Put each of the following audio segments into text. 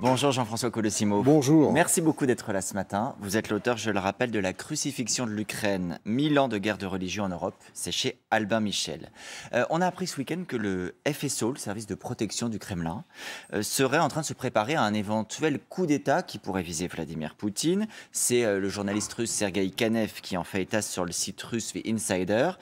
Bonjour Jean-François Colosimo. Bonjour. Merci beaucoup d'être là ce matin. Vous êtes l'auteur, je le rappelle, de La crucifixion de l'Ukraine, 1000 ans de guerre de religion en Europe. C'est chez Albin Michel. Euh, on a appris ce week-end que le FSO, le service de protection du Kremlin, euh, serait en train de se préparer à un éventuel coup d'État qui pourrait viser Vladimir Poutine. C'est euh, le journaliste russe Sergei Kanev qui en fait état sur le site russe The Insider.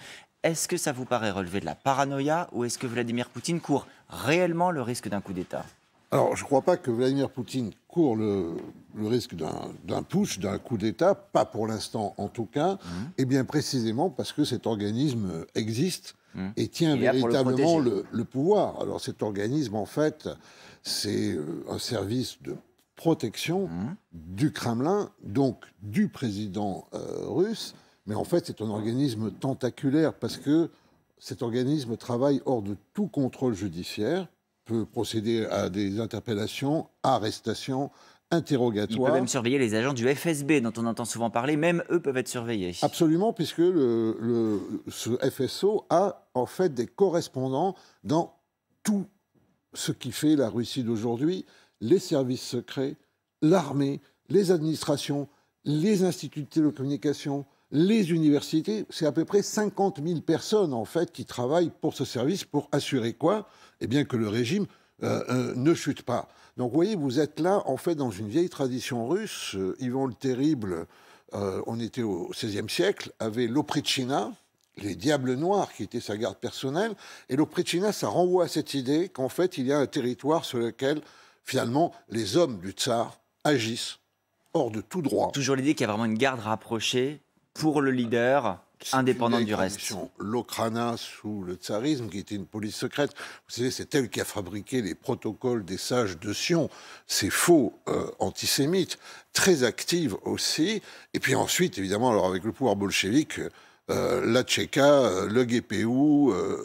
Est-ce que ça vous paraît relever de la paranoïa ou est-ce que Vladimir Poutine court réellement le risque d'un coup d'État alors, je ne crois pas que Vladimir Poutine court le, risque d'un push, d'un coup d'État, pas pour l'instant en tout cas, mm-hmm. et eh bien précisément parce que cet organisme existe mm-hmm. et tient véritablement le, pouvoir. Alors cet organisme, en fait, c'est euh, un service de protection mm-hmm. du Kremlin, donc du président euh, russe, mais en fait c'est un organisme tentaculaire parce que cet organisme travaille hors de tout contrôle judiciaire peut procéder à des interpellations, arrestations, interrogatoires. Il peut même surveiller les agents du FSB dont on entend souvent parler, même eux peuvent être surveillés. Absolument, puisque le, ce FSO a en fait des correspondants dans tout ce qui fait la Russie d'aujourd'hui, les services secrets, l'armée, les administrations, les instituts de télécommunications, les universités, c'est à peu près 50 000 personnes en fait qui travaillent pour ce service pour assurer quoi Eh bien que le régime euh, euh, ne chute pas. Donc vous voyez, vous êtes là en fait dans une vieille tradition russe. Ivan euh, Yvan le Terrible, on était au XVIe siècle, avait l'Oprichina, les diables noirs qui étaient sa garde personnelle, et l'Oprichina, ça renvoie à cette idée qu'en fait il y a un territoire sur lequel finalement les hommes du tsar agissent hors de tout droit. Toujours l'idée qu'il y a vraiment une garde rapprochée pour le leader indépendant du reste. l'Ocrana sous le tsarisme, qui était une police secrète, vous savez, c'est elle qui a fabriqué les protocoles des sages de Sion, ces faux euh, antisémites, très active aussi. Et puis ensuite, évidemment, alors avec le pouvoir bolchevique, euh, la Tchéka, euh, le GPU, euh,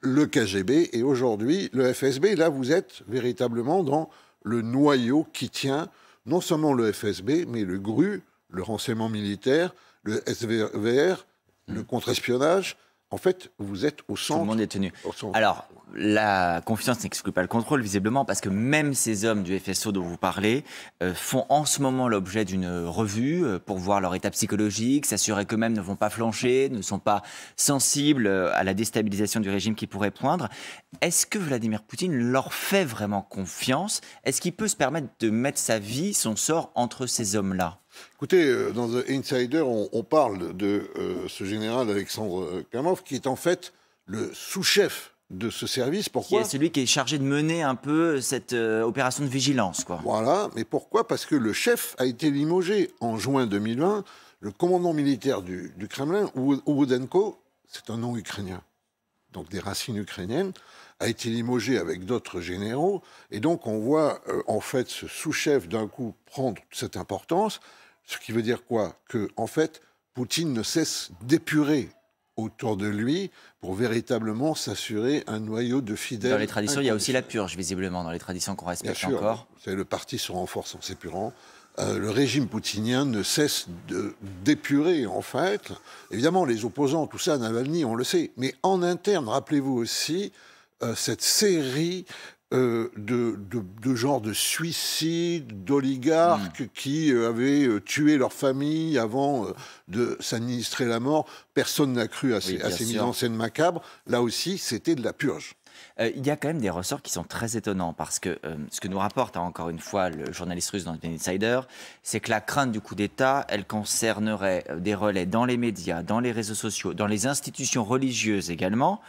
le KGB et aujourd'hui le FSB. Là, vous êtes véritablement dans le noyau qui tient non seulement le FSB, mais le GRU, le renseignement militaire, le SVR, le mm. contre-espionnage, en fait, vous êtes au centre. Tout le monde est tenu. Alors, la confiance n'exclut pas le contrôle, visiblement, parce que même ces hommes du FSO dont vous parlez euh, font en ce moment l'objet d'une revue euh, pour voir leur état psychologique, s'assurer qu'eux-mêmes ne vont pas flancher, ne sont pas sensibles euh, à la déstabilisation du régime qui pourrait poindre. Est-ce que Vladimir Poutine leur fait vraiment confiance Est-ce qu'il peut se permettre de mettre sa vie, son sort entre ces hommes-là Écoutez, euh, dans The Insider, on, parle de euh, ce général Alexandre euh, Kamov, qui est en fait le sous-chef de ce service. Pourquoi C'est celui qui est chargé de mener un peu cette opération de vigilance. Quoi. Voilà, mais pourquoi Parce que le chef a été limogé en juin 2020. Le commandant militaire du, Kremlin, Oudenko, c'est un nom ukrainien, donc des racines ukrainiennes, a été limogé avec d'autres généraux. Et donc on voit en fait ce sous-chef d'un coup prendre cette importance. Ce qui veut dire quoi Que, en fait, Poutine ne cesse d'épurer autour de lui pour véritablement s'assurer un noyau de fidèles. Dans les traditions, il y a aussi la purge, visiblement, dans les traditions qu'on respecte Bien sûr, encore. Le parti se renforce en s'épurant. Euh, le régime poutinien ne cesse d'épurer, en fait. Évidemment, les opposants, tout ça, Navalny, on le sait. Mais en interne, rappelez-vous aussi euh, cette série euh, de, de, de, genre de suicide, d'oligarques mm. qui euh, avaient euh, tué leur famille avant de s'administrer la mort. Personne n'a cru à, ces, à mises en scène macabres. Là aussi, c'était de la purge. il y a quand même des ressorts qui sont très étonnants parce que ce que nous rapporte hein, encore une fois le journaliste russe dans The Insider, c'est que la crainte du coup d'État, elle concernerait des relais dans les médias, dans les réseaux sociaux, dans les institutions religieuses également.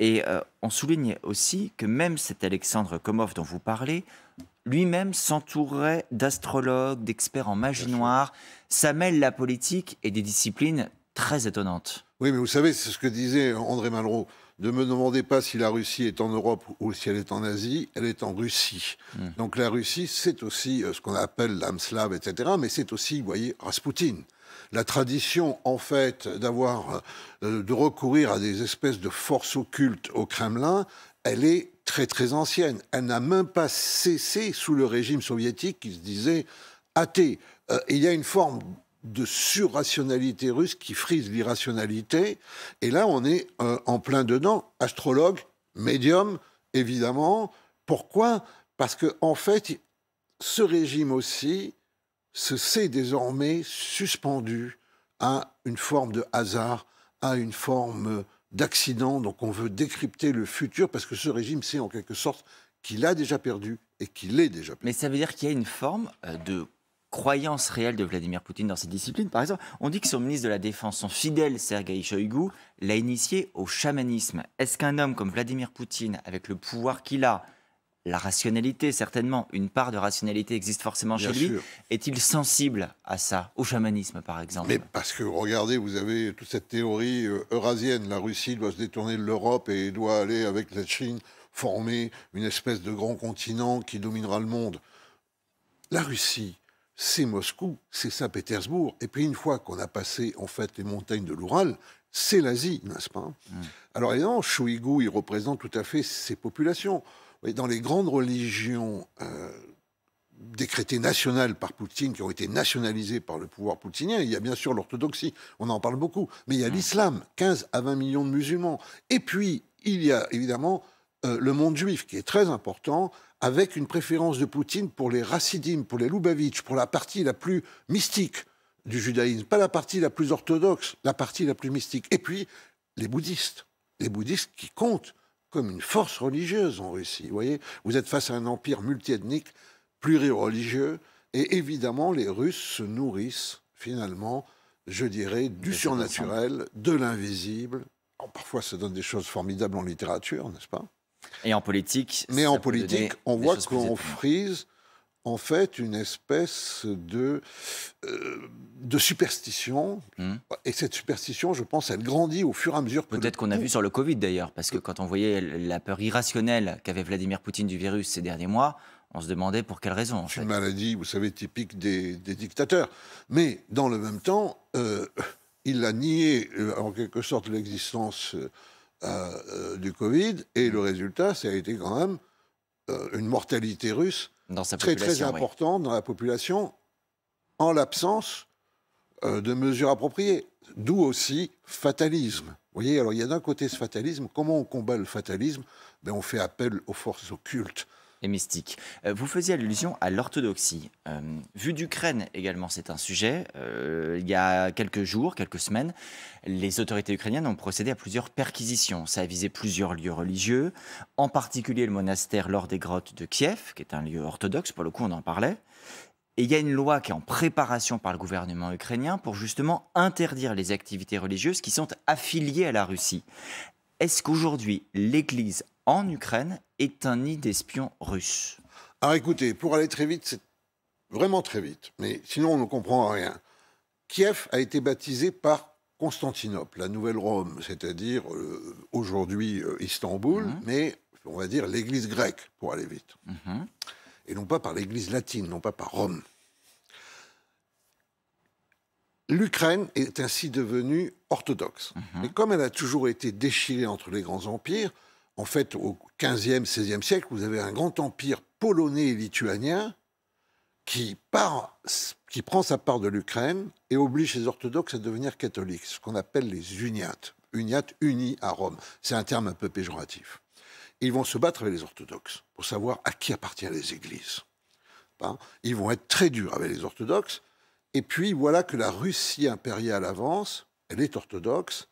Et euh, on souligne aussi que même cet Alexandre Komov dont vous parlez, lui-même s'entourait d'astrologues, d'experts en magie noire. Ça mêle la politique et des disciplines très étonnantes. Oui, mais vous savez, c'est ce que disait André Malraux. Ne me demandez pas si la Russie est en Europe ou si elle est en Asie, elle est en Russie. Hmm. Donc la Russie, c'est aussi euh, ce qu'on appelle l'âme etc. Mais c'est aussi, vous voyez, Rasputin la tradition, en fait, d'avoir, euh, de recourir à des espèces de forces occultes au Kremlin, elle est très très ancienne. Elle n'a même pas cessé sous le régime soviétique qui se disait athée. Euh, il y a une forme de surrationalité russe qui frise l'irrationalité. Et là, on est euh, en plein dedans. Astrologue, médium, évidemment. Pourquoi Parce que en fait, ce régime aussi se sait désormais suspendu à une forme de hasard, à une forme d'accident. Donc on veut décrypter le futur parce que ce régime sait en quelque sorte qu'il a déjà perdu et qu'il est déjà perdu. Mais ça veut dire qu'il y a une forme euh, de croyance réelle de Vladimir Poutine dans cette discipline. Par exemple, on dit que son ministre de la Défense, son fidèle Sergei Shoigu, l'a initié au chamanisme. Est-ce qu'un homme comme Vladimir Poutine, avec le pouvoir qu'il a, la rationalité, certainement, une part de rationalité existe forcément chez lui. Est-il sensible à ça, au chamanisme par exemple Mais parce que regardez, vous avez toute cette théorie euh, eurasienne, la Russie doit se détourner de l'Europe et doit aller avec la Chine former une espèce de grand continent qui dominera le monde. La Russie, c'est Moscou, c'est Saint-Pétersbourg, et puis une fois qu'on a passé en fait les montagnes de l'Oural, c'est l'Asie, n'est-ce pas hmm. Alors évidemment, Chouïgou, il représente tout à fait ces populations dans les grandes religions euh, décrétées nationales par Poutine, qui ont été nationalisées par le pouvoir poutinien, il y a bien sûr l'orthodoxie, on en parle beaucoup, mais il y a mm. l'islam, 15 à 20 millions de musulmans. Et puis, il y a évidemment euh, le monde juif, qui est très important, avec une préférence de Poutine pour les racidim, pour les Lubavitch, pour la partie la plus mystique du judaïsme, pas la partie la plus orthodoxe, la partie la plus mystique. Et puis, les bouddhistes, les bouddhistes qui comptent comme une force religieuse en Russie. Vous voyez, vous êtes face à un empire multiethnique, plurireligieux, et évidemment, les Russes se nourrissent finalement, je dirais, du surnaturel, de l'invisible. Parfois, ça donne des choses formidables en littérature, n'est-ce pas Et en politique. Mais en politique, on voit qu'on frise en fait une espèce de, euh, de superstition. Hmm. Et cette superstition, je pense, elle grandit au fur et à mesure. Peut-être qu'on a vu sur le Covid d'ailleurs, parce que quand on voyait la peur irrationnelle qu'avait Vladimir Poutine du virus ces derniers mois, on se demandait pour quelle raison. C'est une maladie, vous savez, typique des, dictateurs. Mais dans le même temps, euh, il a nié euh, en quelque sorte l'existence du Covid, et le résultat, ça a été quand même une mortalité russe très, très important dans la population en l'absence euh, de mesures appropriées. D'où aussi fatalisme. Vous voyez, alors il y a d'un côté ce fatalisme. Comment on combat le fatalisme ben, On fait appel aux forces occultes. Euh, vous faisiez allusion à l'orthodoxie. Euh, vu d'Ukraine également, c'est un sujet. Euh, il y a quelques jours, quelques semaines, les autorités ukrainiennes ont procédé à plusieurs perquisitions. Ça a visé plusieurs lieux religieux, en particulier le monastère lors des Grottes de Kiev, qui est un lieu orthodoxe, pour le coup on en parlait. Et il y a une loi qui est en préparation par le gouvernement ukrainien pour justement interdire les activités religieuses qui sont affiliées à la Russie. Est-ce qu'aujourd'hui, l'Église en Ukraine est un nid d'espions russes Alors écoutez, pour aller très vite, c'est vraiment très vite, mais sinon on ne comprend rien. Kiev a été baptisé par Constantinople, la nouvelle Rome, c'est-à-dire euh, aujourd'hui euh, Istanbul, mhm. mais on va dire l'église grecque, pour aller vite. Mhm. Et non pas par l'église latine, non pas par Rome. L'Ukraine est ainsi devenue orthodoxe. Mhm. Et Mais comme elle a toujours été déchirée entre les grands empires, en fait, au XVe, XVIe siècle, vous avez un grand empire polonais et lituanien qui, qui prend sa part de l'Ukraine et oblige les orthodoxes à devenir catholiques, ce qu'on appelle les uniates. Uniates unis à Rome. C'est un terme un peu péjoratif. Ils vont se battre avec les orthodoxes pour savoir à qui appartiennent les églises. Hein? Ils vont être très durs avec les orthodoxes. Et puis voilà que la Russie impériale avance, elle est orthodoxe,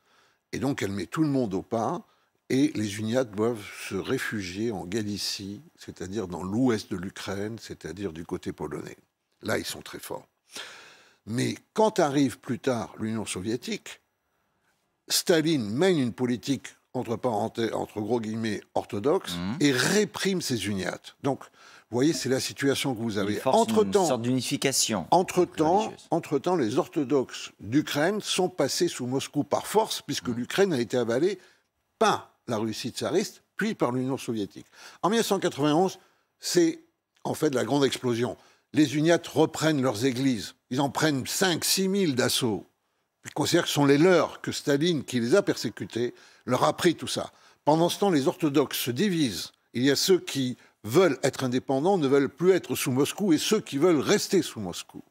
et donc elle met tout le monde au pas. Et les uniates doivent se réfugier en Galicie, c'est-à-dire dans l'ouest de l'Ukraine, c'est-à-dire du côté polonais. Là, ils sont très forts. Mais quand arrive plus tard l'Union soviétique, Staline mène une politique entre parenthèses, entre gros guillemets, orthodoxe, mhm. et réprime ces uniates. Donc, vous voyez, c'est la situation que vous avez. Entre-temps, sorte d'unification. Entre-temps, entre les orthodoxes d'Ukraine sont passés sous Moscou par force, puisque mhm. l'Ukraine a été avalée par la Russie tsariste, puis par l'Union soviétique. En 1991, c'est en fait la grande explosion. Les uniates reprennent leurs églises. Ils en prennent 5 6 000 d'assaut. Ils considèrent que ce sont les leurs, que Staline, qui les a persécutés, leur a pris tout ça. Pendant ce temps, les orthodoxes se divisent. Il y a ceux qui veulent être indépendants, ne veulent plus être sous Moscou, et ceux qui veulent rester sous Moscou.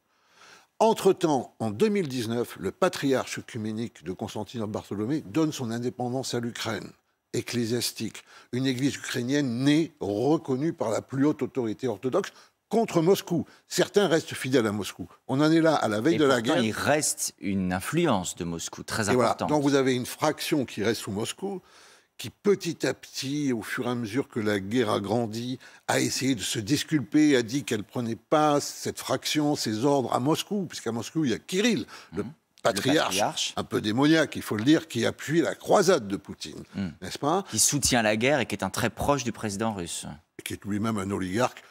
Entre-temps, en 2019, le patriarche œcuménique de Constantinople Bartholomé donne son indépendance à l'Ukraine ecclésiastique. Une église ukrainienne née, reconnue par la plus haute autorité orthodoxe contre Moscou. Certains restent fidèles à Moscou. On en est là à la veille de la guerre. Il reste une influence de Moscou très importante. Donc vous avez une fraction qui reste sous Moscou, qui petit à petit, au fur et à mesure que la guerre a grandi, a essayé de se disculper, a dit qu'elle prenait pas cette fraction, ces ordres à Moscou, puisqu'à Moscou, il y a Kirill, le mhm. Patriarche, un peu démoniaque, il faut le dire, qui appuie la croisade de Poutine, hmm. n'est-ce pas Qui soutient la guerre et qui est un très proche du président russe. qui est lui-même un oligarque,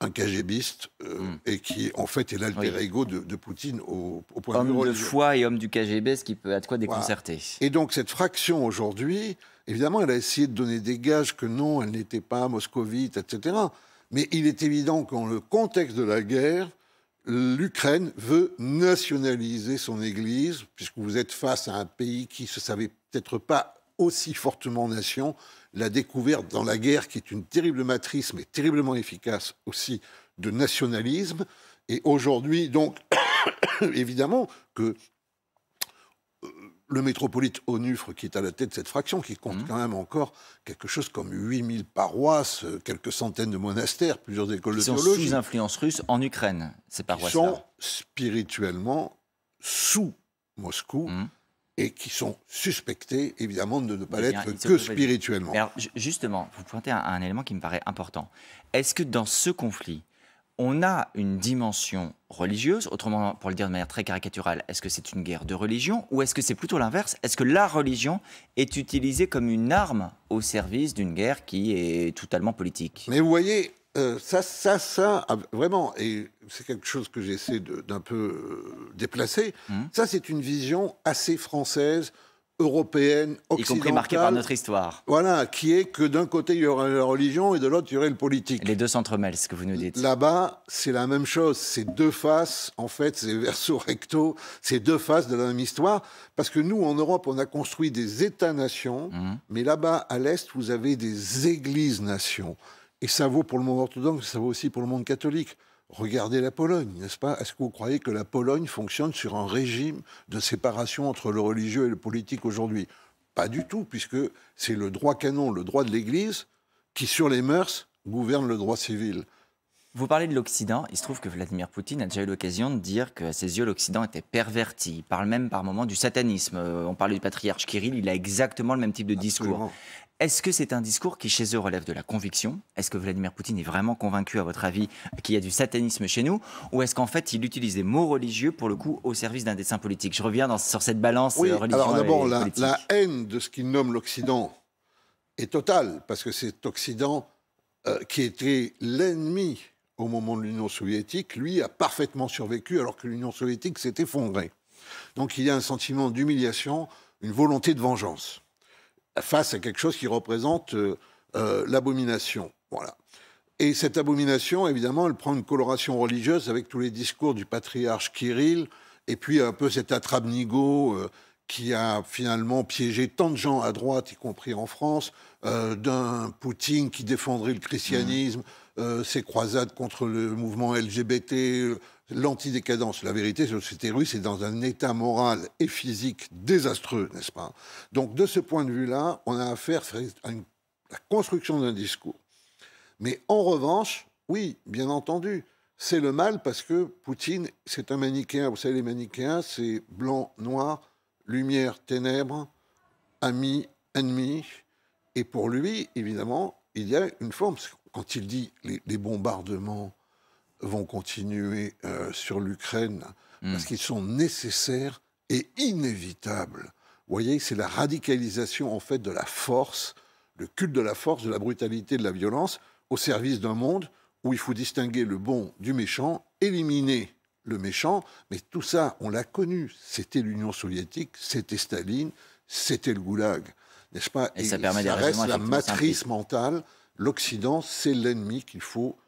un KGBiste, euh, hmm. et qui en fait est l'alter ego de, Poutine au, au point de vue Homme de foi et homme du KGB, ce qui peut être quoi déconcerter. Et donc cette fraction aujourd'hui, évidemment, elle a essayé de donner des gages que non, elle n'était pas moscovite, etc. Mais il est évident qu'en le contexte de la guerre, l'Ukraine veut nationaliser son Église, puisque vous êtes face à un pays qui ne se savait peut-être pas aussi fortement nation. La découverte dans la guerre, qui est une terrible matrice, mais terriblement efficace aussi, de nationalisme. Et aujourd'hui, donc, évidemment, que le métropolite Onufre, qui est à la tête de cette fraction, qui compte mmh. quand même encore quelque chose comme 8000 paroisses, quelques centaines de monastères, plusieurs écoles qui sont sous influence russe en Ukraine, ces paroisses Qui sont spirituellement sous Moscou. Mmh. Et qui sont suspectés, évidemment, de ne pas eh l'être que spirituellement. Alors, justement, vous pointez un élément qui me paraît important. Est-ce que dans ce conflit, on a une dimension religieuse, autrement pour le dire de manière très caricaturale, est-ce que c'est une guerre de religion ou est-ce que c'est plutôt l'inverse Est-ce que la religion est utilisée comme une arme au service d'une guerre qui est totalement politique Mais vous voyez, euh, ça, ça, ça, ah, vraiment, et c'est quelque chose que j'essaie d'un peu euh, déplacer, hum. ça c'est une vision assez française européenne, occidentale. Y compris marquée par notre histoire. Voilà, qui est que d'un côté, il y aurait la religion et de l'autre, il y aurait le politique. Les deux s'entremêlent, ce que vous nous dites. Là-bas, c'est la même chose. C'est deux faces, en fait, c'est verso recto, c'est deux faces de la même histoire. Parce que nous, en Europe, on a construit des États-nations, mmh. mais là-bas, à l'Est, vous avez des Églises-nations. Et ça vaut pour le monde orthodoxe, ça vaut aussi pour le monde catholique. Regardez la Pologne, n'est-ce pas Est-ce que vous croyez que la Pologne fonctionne sur un régime de séparation entre le religieux et le politique aujourd'hui Pas du tout, puisque c'est le droit canon, le droit de l'Église, qui, sur les mœurs, gouverne le droit civil. Vous parlez de l'Occident. Il se trouve que Vladimir Poutine a déjà eu l'occasion de dire que ses yeux, l'Occident était perverti. Il parle même par moment du satanisme. Euh, on parlait du patriarche Kirill, il a exactement le même type de discours. Est-ce que c'est un discours qui, chez eux, relève de la conviction Est-ce que Vladimir Poutine est vraiment convaincu, à votre avis, qu'il y a du satanisme chez nous Ou est-ce qu'en fait, il utilise des mots religieux, pour le coup, au service d'un dessin politique Je reviens sur cette balance oui, euh, Alors d'abord, la, haine de ce qu'il nomme l'Occident est totale, parce que cet Occident, euh, qui était l'ennemi au moment de l'Union soviétique, lui a parfaitement survécu alors que l'Union soviétique s'est effondrée. Donc il y a un sentiment d'humiliation, une volonté de vengeance face à quelque chose qui représente euh, euh, l'abomination. Voilà. Et cette abomination, évidemment, elle prend une coloration religieuse avec tous les discours du patriarche Kirill, et puis un peu cet attrape euh, qui a finalement piégé tant de gens à droite, y compris en France, d'un Poutine qui défendrait le mmh. christianisme. Euh, ces croisades contre le mouvement LGBT, euh, l'antidécadence. La vérité, la société russe est dans un état moral et physique désastreux, n'est-ce pas Donc, de ce point de vue-là, on a affaire à, à la construction d'un discours. Mais en revanche, oui, bien entendu, c'est le mal parce que Poutine, c'est un manichéen. Vous savez, les manichéens, c'est blanc, noir, lumière, ténèbres, ami, ennemi. Et pour lui, évidemment, il y a une forme quand il dit les, les bombardements vont continuer euh, sur l'Ukraine hmm. parce qu'ils sont nécessaires et inévitables. Vous voyez, c'est la radicalisation en fait de la force, le culte de la force, de la brutalité, de la violence au service d'un monde où il faut distinguer le bon du méchant, éliminer le méchant, mais tout ça, on l'a connu. C'était l'Union soviétique, c'était Staline, c'était le goulag, n'est-ce pas Et, ça permet ça reste la matrice mentale l'Occident, c'est l'ennemi qu'il faut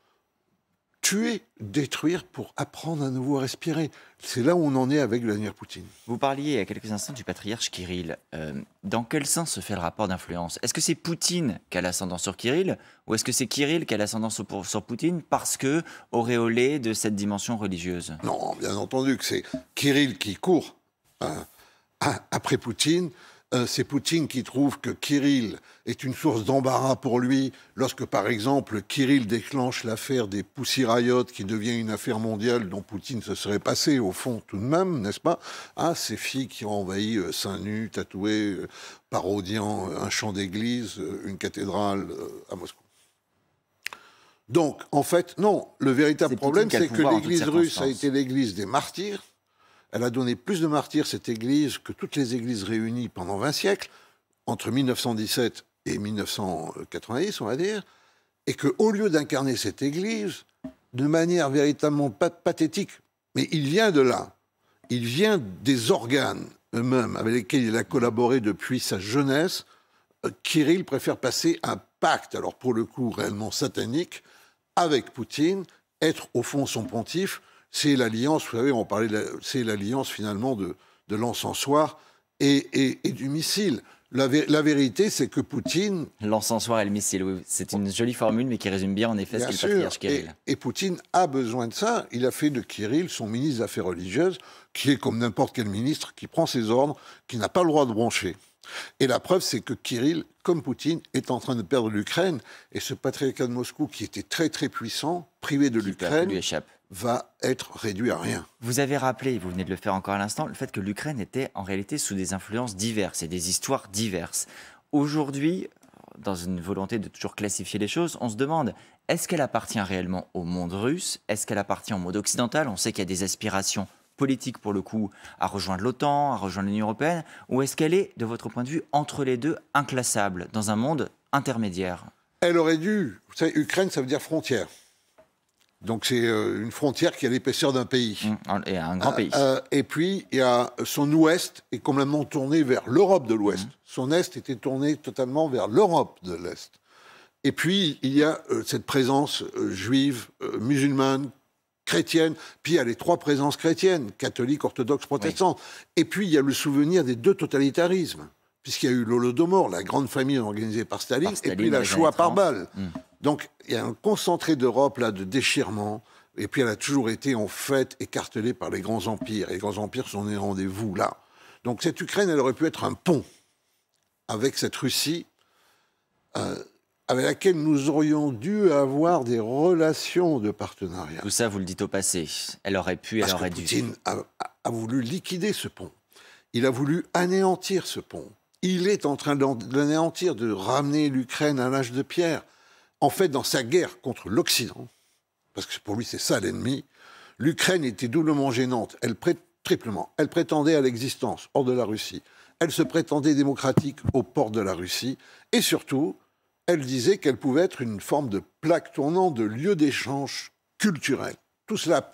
tuer, détruire pour apprendre à nouveau à respirer. C'est là où on en est avec Vladimir Poutine. Vous parliez à quelques instants du patriarche Kirill. Euh, dans quel sens se fait le rapport d'influence Est-ce que c'est Poutine qui a l'ascendant sur Kirill ou est-ce que c'est Kirill qui a l'ascendant sur, Poutine parce que auréolé de cette dimension religieuse Non, bien entendu que c'est Kirill qui court hein, hein, après Poutine euh, c'est Poutine qui trouve que Kirill est une source d'embarras pour lui lorsque, par exemple, Kirill déclenche l'affaire des Pussy qui devient une affaire mondiale dont Poutine se serait passé, au fond, tout de même, n'est-ce pas Ah, ces filles qui ont envahi euh, saint seins nus, tatouées, euh, parodiant un champ d'église, une cathédrale à Moscou. Donc, en fait, non, le véritable problème, c'est que l'Église russe a été l'Église des martyrs, elle a donné plus de martyrs, cette église, que toutes les églises réunies pendant 20 siècles, entre 1917 et 1990, on va dire, et qu'au lieu d'incarner cette église de manière véritablement pathétique, mais il vient de là, il vient des organes eux-mêmes avec lesquels il a collaboré depuis sa jeunesse, euh, Kirill préfère passer un pacte, alors pour le coup réellement satanique, avec Poutine, être au fond son pontife, c'est l'alliance, vous savez, on parlait, c'est l'alliance finalement de, de l'encensoir et, du missile. La, vérité, c'est que Poutine... L'encensoir et le missile, oui. C'est une jolie formule, mais qui résume bien en effet ce qu'il patriarche Kirill. Et, Poutine a besoin de ça. Il a fait de Kirill son ministre des Affaires religieuses, qui est comme n'importe quel ministre, qui prend ses ordres, qui n'a pas le droit de broncher. Et la preuve, c'est que Kirill, comme Poutine, est en train de perdre l'Ukraine. Et ce patriarcat de Moscou, qui était très très puissant, privé de l'Ukraine, lui échappe va être réduit à rien. Vous avez rappelé, vous venez de le faire encore à l'instant, le fait que l'Ukraine était en réalité sous des influences diverses et des histoires diverses. Aujourd'hui, dans une volonté de toujours classifier les choses, on se demande est-ce qu'elle appartient réellement au monde russe Est-ce qu'elle appartient au monde occidental On sait qu'il y a des aspirations politiques pour le coup à rejoindre l'OTAN, à rejoindre l'Union européenne, ou est-ce qu'elle est, de votre point de vue, entre les deux, inclassable, dans un monde intermédiaire Elle aurait dû. Vous savez, Ukraine, ça veut dire frontière. Donc c'est euh, une frontière qui a l'épaisseur d'un pays. Mmh, et un grand euh, pays. Euh, et puis, il a son ouest est complètement tourné vers l'Europe de l'ouest. Mmh. Son est était tourné totalement vers l'Europe de l'est. Et puis, il y a cette présence juive, musulmane, chrétienne. Puis, il y a les trois présences chrétiennes, catholique, orthodoxe, protestante. Et puis, il y a le souvenir des deux totalitarismes puisqu'il y a eu l'Holodomor, la grande famille organisée par Staline, et puis la Shoah par balle. Mmh. Donc il y a un concentré d'Europe là de déchirement. Et puis elle a toujours été en fait écartelée par les grands empires. Et les grands empires sont des rendez-vous là. Donc cette Ukraine, elle aurait pu être un pont avec cette Russie, euh, avec laquelle nous aurions dû avoir des relations de partenariat. Tout ça, vous le dites au passé. Elle aurait pu, elle aurait dû. Poutine a, voulu liquider ce pont. Il a voulu anéantir ce pont. Il est en train d'anéantir, de ramener l'Ukraine à l'âge de pierre en fait, dans sa guerre contre l'Occident, parce que pour lui c'est ça l'ennemi, l'Ukraine était doublement gênante. Elle prétendait, triplement, elle prétendait à l'existence hors de la Russie. Elle se prétendait démocratique au port de la Russie. Et surtout, elle disait qu'elle pouvait être une forme de plaque tournante, de lieu d'échange culturel. Tout cela,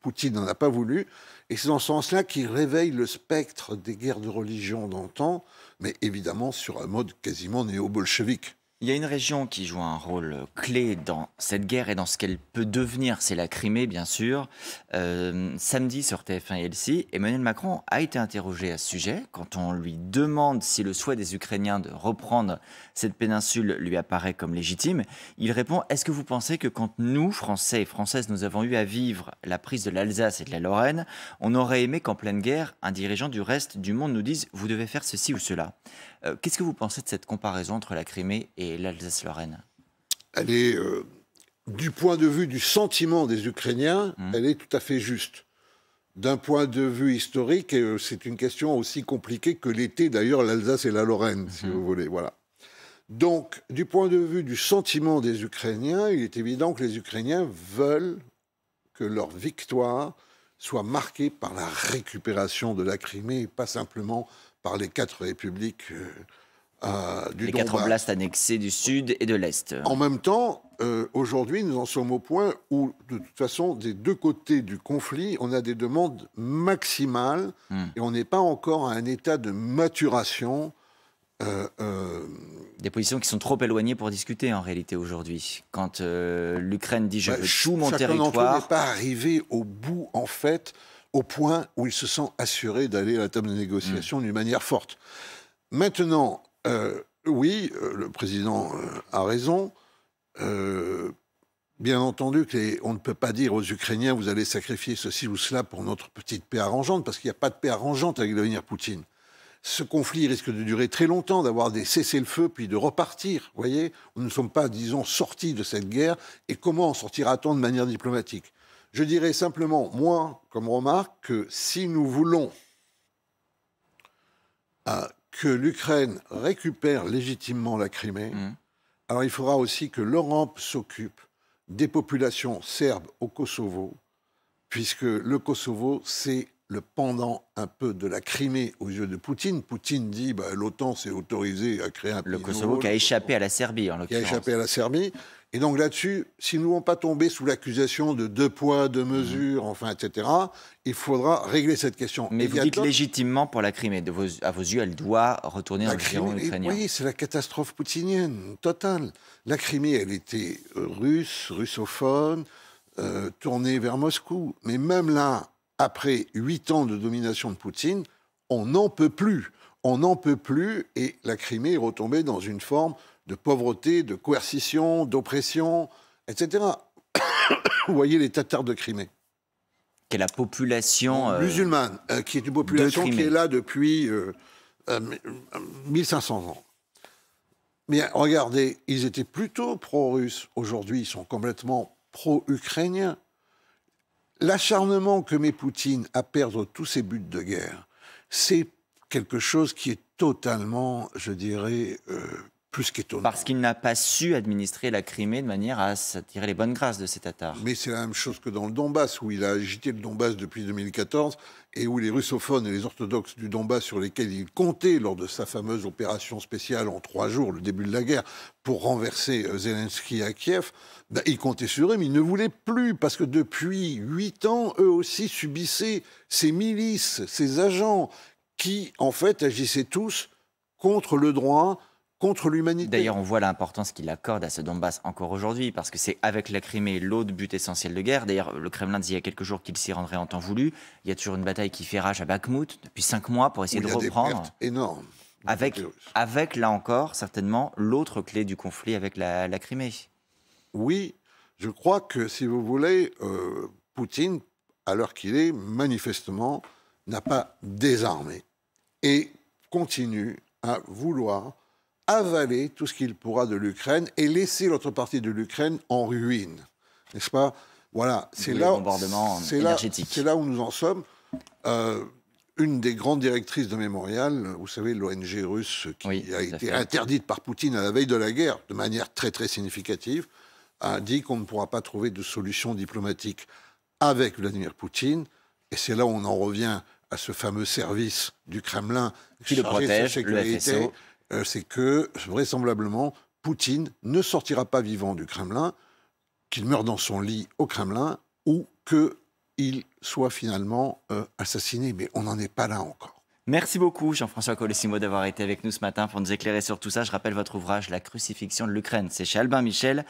Poutine n'en a pas voulu. Et c'est dans ce sens-là qu'il réveille le spectre des guerres de religion d'antan, mais évidemment sur un mode quasiment néo-bolchevique. Il y a une région qui joue un rôle clé dans cette guerre et dans ce qu'elle peut devenir, c'est la Crimée bien sûr. Euh, samedi sur TF1 et LCI, Emmanuel Macron a été interrogé à ce sujet quand on lui demande si le souhait des Ukrainiens de reprendre cette péninsule lui apparaît comme légitime. Il répond Est-ce que vous pensez que quand nous, Français et Françaises, nous avons eu à vivre la prise de l'Alsace et de la Lorraine, on aurait aimé qu'en pleine guerre, un dirigeant du reste du monde nous dise Vous devez faire ceci ou cela euh, qu'est-ce que vous pensez de cette comparaison entre la Crimée et l'Alsace-Lorraine Elle est, euh, du point de vue du sentiment des Ukrainiens, hmm. elle est tout à fait juste. D'un point de vue historique, euh, c'est une question aussi compliquée que l'été, d'ailleurs l'Alsace et la Lorraine, si hmm. vous voulez. Voilà. Donc, du point de vue du sentiment des Ukrainiens, il est évident que les Ukrainiens veulent que leur victoire soit marquée par la récupération de la Crimée et pas simplement par les quatre républiques. Euh, du les quatre places annexés du sud et de l'est. En même temps, euh, aujourd'hui, nous en sommes au point où, de toute façon, des deux côtés du conflit, on a des demandes maximales hmm. et on n'est pas encore à un état de maturation. Euh, euh, des positions qui sont trop éloignées pour discuter en réalité aujourd'hui. Quand l'Ukraine dit je bah, veux tout mon territoire. n'est pas arrivé au bout en fait au point où il se sent assuré d'aller à la table de négociation mm. d'une manière forte. Maintenant, euh, oui, euh, le président euh, a raison. bien entendu on ne peut pas dire aux Ukrainiens vous allez sacrifier ceci ou cela pour notre petite paix arrangeante, parce qu'il n'y a pas de paix arrangeante avec l'avenir Poutine. Ce conflit risque de durer très longtemps, d'avoir des cessez-le-feu, puis de repartir. Vous voyez, nous ne sommes pas, disons, sortis de cette guerre. Et comment en sortira-t-on de manière diplomatique je dirais simplement, moi, comme remarque, que si nous voulons euh, que l'Ukraine récupère légitimement la Crimée, mm. alors il faudra aussi que l'Europe s'occupe des populations serbes au Kosovo, puisque le Kosovo, c'est le pendant un peu de la Crimée aux yeux de Poutine. Poutine dit bah, l'OTAN s'est autorisé à créer un le pays Kosovo qui a échappé à la Serbie en l'occurrence. Qui a échappé à la Serbie. Et donc là-dessus, si nous ne voulons pas tomber sous l'accusation de deux poids, deux mhm. mesures, enfin, etc., il faudra régler cette question. Mais et vous dites légitimement pour la Crimée, à vos yeux, elle doit retourner dans le ukrainien. Oui, c'est la catastrophe poutinienne totale. La Crimée, elle était russe, russophone, euh, tournée vers Moscou. Mais même là, après huit ans de domination de Poutine, on n'en peut plus. On n'en peut plus et la Crimée est retombée dans une forme de pauvreté, de coercition, d'oppression, etc. Vous voyez les Tatars de Crimée. Qui est la population. Euh, musulmane, euh, qui est une population qui est là depuis 1500 euh, ans. Mais regardez, ils étaient plutôt pro-russes. Aujourd'hui, ils sont complètement pro-ukrainiens. L'acharnement que met Poutine à perdre tous ses buts de guerre, c'est quelque chose qui est totalement, je dirais, parce qu'il n'a pas su administrer la Crimée de manière à s'attirer les bonnes grâces de cet attard. Mais c'est la même chose que dans le Donbass, où il a agité le Donbass depuis 2014 et où les russophones et les orthodoxes du Donbass, sur lesquels il comptait lors de sa fameuse opération spéciale en trois jours, le début de la guerre, pour renverser euh, Zelensky à Kiev, il bah, ils comptaient sur eux, mais il ne voulait plus, parce que depuis huit ans, eux aussi subissaient ces milices, ces agents qui, en fait, agissaient tous contre le droit, contre l'humanité. D'ailleurs, on voit l'importance qu'il accorde à ce Donbass encore aujourd'hui, parce que c'est avec la Crimée l'autre but essentiel de guerre. D'ailleurs, le Kremlin disait il y a quelques jours qu'il s'y rendrait en temps voulu. Il y a toujours une bataille qui fait rage à Bakhmut depuis cinq mois pour essayer de reprendre. Des énorme. Avec, avec, là encore, certainement, l'autre clé du conflit avec la, Crimée. Oui, je crois que, si vous voulez, euh, Poutine, à l'heure qu'il est, manifestement, n'a pas désarmé et continue à vouloir avaler tout ce qu'il pourra de l'Ukraine et laisser l'autre partie de l'Ukraine en ruine. N'est-ce pas Voilà, c'est là, là, où nous en sommes. Euh, une des grandes directrices de Mémorial, vous savez, l'ONG russe qui a été interdite par Poutine à la veille de la guerre, de manière très très significative, a dit qu'on ne pourra pas trouver de solution diplomatique avec Vladimir Poutine. Et c'est là où on en revient à ce fameux service du Kremlin qui le protège, avec le FSO. Euh, c'est que vraisemblablement, Poutine ne sortira pas vivant du Kremlin, qu'il meure dans son lit au Kremlin ou qu'il soit finalement euh, assassiné. Mais on n'en est pas là encore. Merci beaucoup, Jean-François Colissimo d'avoir été avec nous ce matin pour nous éclairer sur tout ça. Je rappelle votre ouvrage La crucifixion de l'Ukraine. C'est chez Albin Michel.